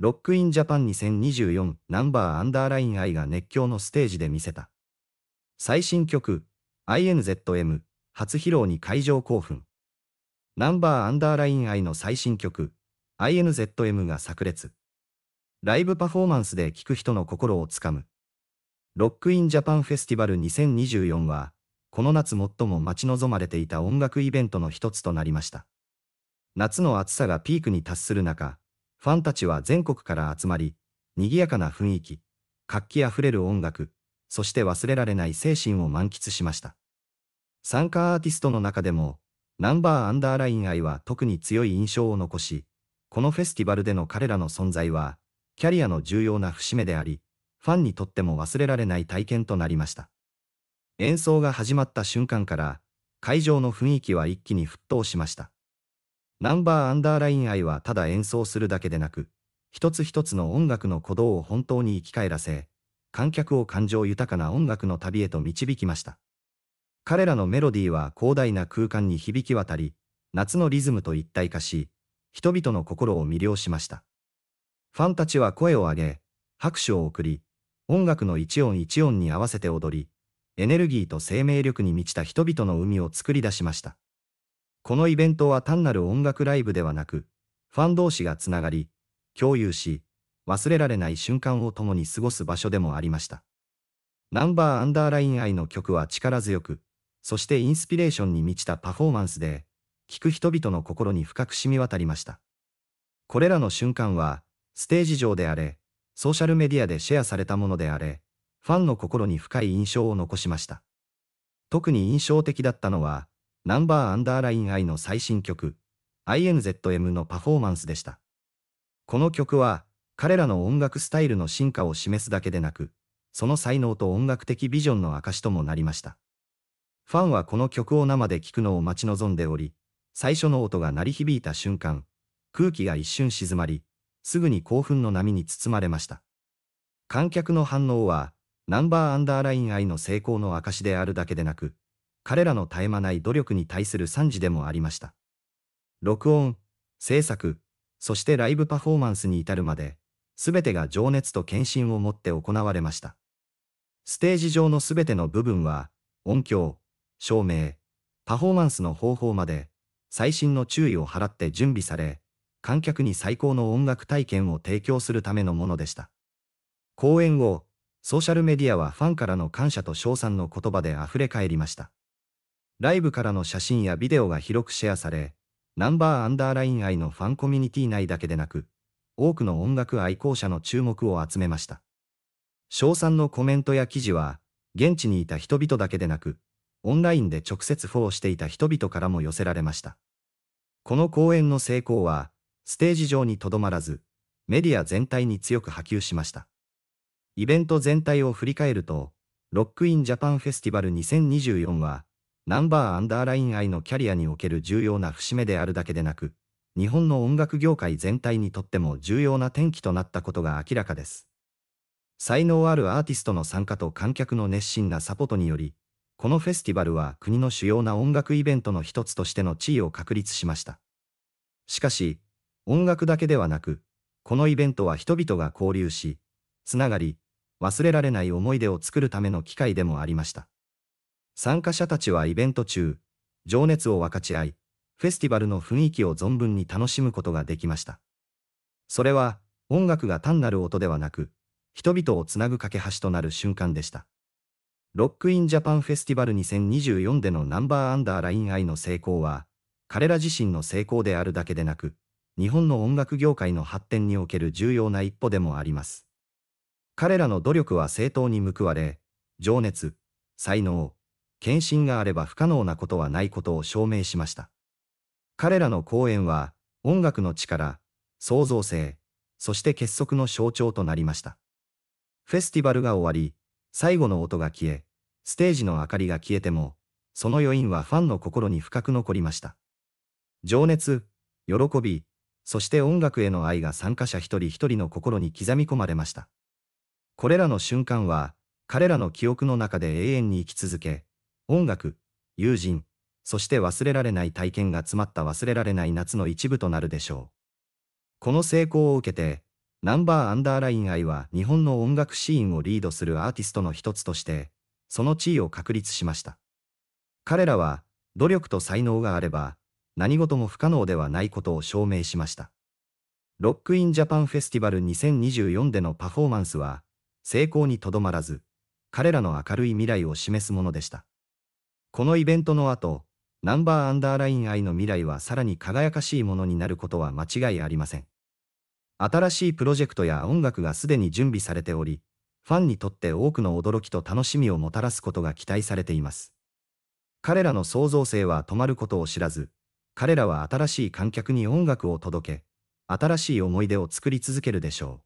ロックインジャパン2024ナンバーアンダーラインイが熱狂のステージで見せた。最新曲 INZM 初披露に会場興奮。ナンバーアンダーラインイの最新曲 INZM が炸裂。ライブパフォーマンスで聴く人の心をつかむ。ロックインジャパンフェスティバル2024は、この夏最も待ち望まれていた音楽イベントの一つとなりました。夏の暑さがピークに達する中、ファンたちは全国から集まり、賑やかな雰囲気、活気あふれる音楽、そして忘れられない精神を満喫しました。参加アーティストの中でも、ナンバーアンダーライン愛は特に強い印象を残し、このフェスティバルでの彼らの存在は、キャリアの重要な節目であり、ファンにとっても忘れられない体験となりました。演奏が始まった瞬間から、会場の雰囲気は一気に沸騰しました。ナンバーアンダーライン愛はただ演奏するだけでなく、一つ一つの音楽の鼓動を本当に生き返らせ、観客を感情豊かな音楽の旅へと導きました。彼らのメロディーは広大な空間に響き渡り、夏のリズムと一体化し、人々の心を魅了しました。ファンたちは声を上げ、拍手を送り、音楽の一音一音に合わせて踊り、エネルギーと生命力に満ちた人々の海を作り出しました。このイベントは単なる音楽ライブではなく、ファン同士がつながり、共有し、忘れられない瞬間を共に過ごす場所でもありました。ナンバーアンダーライン愛の曲は力強く、そしてインスピレーションに満ちたパフォーマンスで、聴く人々の心に深く染み渡りました。これらの瞬間は、ステージ上であれ、ソーシャルメディアでシェアされたものであれ、ファンの心に深い印象を残しました。特に印象的だったのは、ナンバーアンダーライン I の最新曲、INZM のパフォーマンスでした。この曲は、彼らの音楽スタイルの進化を示すだけでなく、その才能と音楽的ビジョンの証ともなりました。ファンはこの曲を生で聴くのを待ち望んでおり、最初の音が鳴り響いた瞬間、空気が一瞬静まり、すぐに興奮の波に包まれました。観客の反応は、ナンバーアンダーラインイの成功の証であるだけでなく、彼らの絶え間ない努力に対する賛辞でもありました。録音、制作、そしてライブパフォーマンスに至るまで、すべてが情熱と献身を持って行われました。ステージ上のすべての部分は、音響、照明、パフォーマンスの方法まで、最新の注意を払って準備され、観客に最高の音楽体験を提供するためのものでした。公演後、ソーシャルメディアはファンからの感謝と称賛の言葉で溢れ返りました。ライブからの写真やビデオが広くシェアされ、ナンバーアンダーライン愛のファンコミュニティ内だけでなく、多くの音楽愛好者の注目を集めました。賞賛のコメントや記事は、現地にいた人々だけでなく、オンラインで直接フォローしていた人々からも寄せられました。この公演の成功は、ステージ上にとどまらず、メディア全体に強く波及しました。イベント全体を振り返ると、ロックインジャパンフェスティバル2024は、ナンバーアンダーライン愛のキャリアにおける重要な節目であるだけでなく、日本の音楽業界全体にとっても重要な転機となったことが明らかです。才能あるアーティストの参加と観客の熱心なサポートにより、このフェスティバルは国の主要な音楽イベントの一つとしての地位を確立しました。しかし、音楽だけではなく、このイベントは人々が交流し、つながり、忘れられない思い出を作るための機会でもありました。参加者たちはイベント中、情熱を分かち合い、フェスティバルの雰囲気を存分に楽しむことができました。それは、音楽が単なる音ではなく、人々をつなぐ架け橋となる瞬間でした。ロックインジャパンフェスティバル2024でのナンバーアンダーラインアイの成功は、彼ら自身の成功であるだけでなく、日本の音楽業界の発展における重要な一歩でもあります。彼らの努力は正当に報われ、情熱、才能、献身があれば不可能なことはないことを証明しました。彼らの講演は、音楽の力、創造性、そして結束の象徴となりました。フェスティバルが終わり、最後の音が消え、ステージの明かりが消えても、その余韻はファンの心に深く残りました。情熱、喜び、そして音楽への愛が参加者一人一人の心に刻み込まれました。これらの瞬間は、彼らの記憶の中で永遠に生き続け、音楽、友人、そして忘れられない体験が詰まった忘れられない夏の一部となるでしょう。この成功を受けて、ナンバーアンダーライン愛は日本の音楽シーンをリードするアーティストの一つとして、その地位を確立しました。彼らは、努力と才能があれば、何事も不可能ではないことを証明しました。ロックインジャパンフェスティバル2024でのパフォーマンスは、成功にとどまらず、彼らの明るい未来を示すものでした。このイベントの後、ナンバーアンダーライン愛の未来はさらに輝かしいものになることは間違いありません。新しいプロジェクトや音楽がすでに準備されており、ファンにとって多くの驚きと楽しみをもたらすことが期待されています。彼らの創造性は止まることを知らず、彼らは新しい観客に音楽を届け、新しい思い出を作り続けるでしょ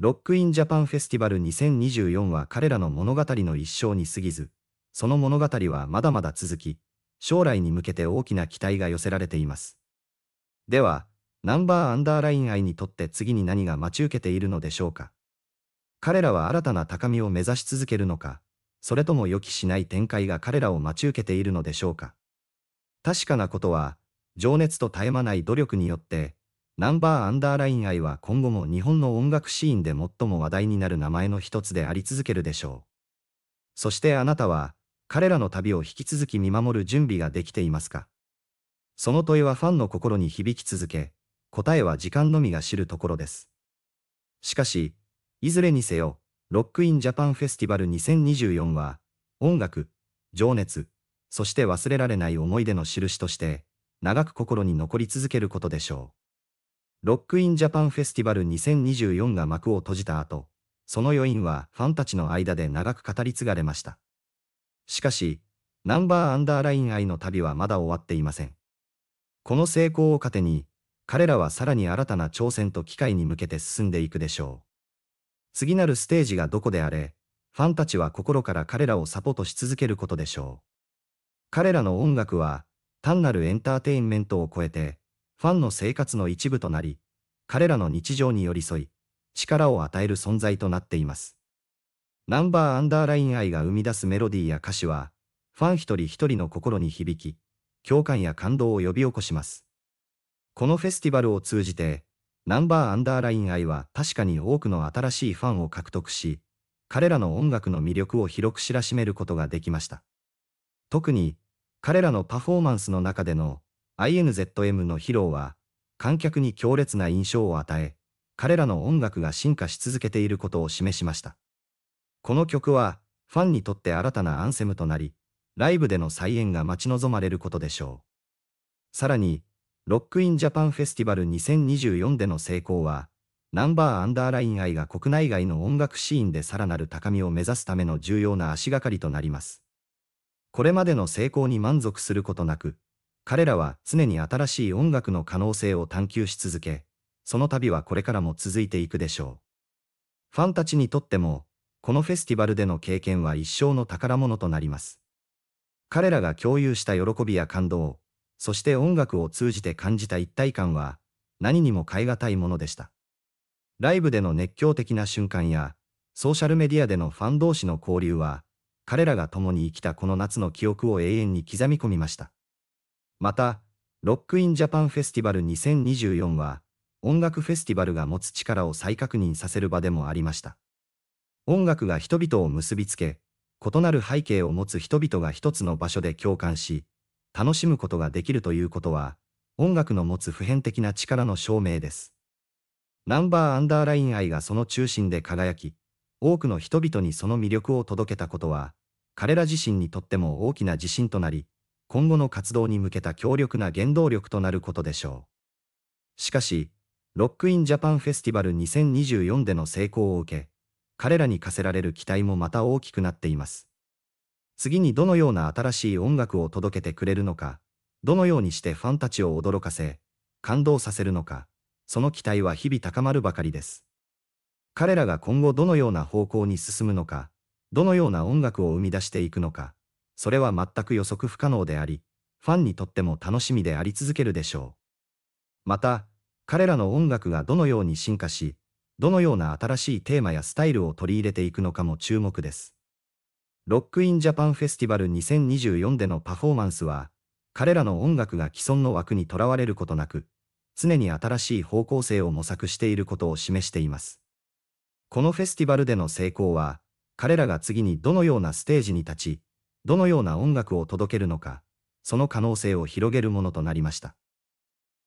う。ロックインジャパンフェスティバル2024は彼らの物語の一生に過ぎず、その物語はまだまだ続き、将来に向けて大きな期待が寄せられています。では、ナンバーアンダーライン愛にとって次に何が待ち受けているのでしょうか。彼らは新たな高みを目指し続けるのか、それとも予期しない展開が彼らを待ち受けているのでしょうか。確かなことは、情熱と絶え間ない努力によって、ナンバーアンダーライン愛は今後も日本の音楽シーンで最も話題になる名前の一つであり続けるでしょう。そしてあなたは、彼らの旅を引き続き見守る準備ができていますかその問いはファンの心に響き続け、答えは時間のみが知るところです。しかし、いずれにせよ、ロックインジャパンフェスティバル2024は、音楽、情熱、そして忘れられない思い出の印として、長く心に残り続けることでしょう。ロックインジャパンフェスティバル2024が幕を閉じた後、その余韻はファンたちの間で長く語り継がれました。しかし、ナンバーアンダーライン愛の旅はまだ終わっていません。この成功を糧に、彼らはさらに新たな挑戦と機会に向けて進んでいくでしょう。次なるステージがどこであれ、ファンたちは心から彼らをサポートし続けることでしょう。彼らの音楽は、単なるエンターテインメントを超えて、ファンの生活の一部となり、彼らの日常に寄り添い、力を与える存在となっています。ナンバーアンダーライン愛が生み出すメロディーや歌詞は、ファン一人一人の心に響き、共感や感動を呼び起こします。このフェスティバルを通じて、ナンバーアンダーライン愛は確かに多くの新しいファンを獲得し、彼らの音楽の魅力を広く知らしめることができました。特に、彼らのパフォーマンスの中での INZM の披露は、観客に強烈な印象を与え、彼らの音楽が進化し続けていることを示しました。この曲は、ファンにとって新たなアンセムとなり、ライブでの再演が待ち望まれることでしょう。さらに、ロックインジャパンフェスティバル2024での成功は、ナンバーアンダーライン愛が国内外の音楽シーンでさらなる高みを目指すための重要な足がかりとなります。これまでの成功に満足することなく、彼らは常に新しい音楽の可能性を探求し続け、その旅はこれからも続いていくでしょう。ファンたちにとっても、このフェスティバルでの経験は一生の宝物となります。彼らが共有した喜びや感動、そして音楽を通じて感じた一体感は、何にも代え難いものでした。ライブでの熱狂的な瞬間や、ソーシャルメディアでのファン同士の交流は、彼らが共に生きたこの夏の記憶を永遠に刻み込みました。また、ロックインジャパンフェスティバル2024は、音楽フェスティバルが持つ力を再確認させる場でもありました。音楽が人々を結びつけ、異なる背景を持つ人々が一つの場所で共感し、楽しむことができるということは、音楽の持つ普遍的な力の証明です。ナンバーアンダーライン愛がその中心で輝き、多くの人々にその魅力を届けたことは、彼ら自身にとっても大きな自信となり、今後の活動に向けた強力な原動力となることでしょう。しかし、ロックインジャパンフェスティバル2024での成功を受け、彼らに課せられる期待もまた大きくなっています。次にどのような新しい音楽を届けてくれるのか、どのようにしてファンたちを驚かせ、感動させるのか、その期待は日々高まるばかりです。彼らが今後どのような方向に進むのか、どのような音楽を生み出していくのか、それは全く予測不可能であり、ファンにとっても楽しみであり続けるでしょう。また、彼らの音楽がどのように進化し、どのような新しいテーマやスタイルを取り入れていくのかも注目です。ロックインジャパンフェスティバル2024でのパフォーマンスは、彼らの音楽が既存の枠にとらわれることなく、常に新しい方向性を模索していることを示しています。このフェスティバルでの成功は、彼らが次にどのようなステージに立ち、どのような音楽を届けるのか、その可能性を広げるものとなりました。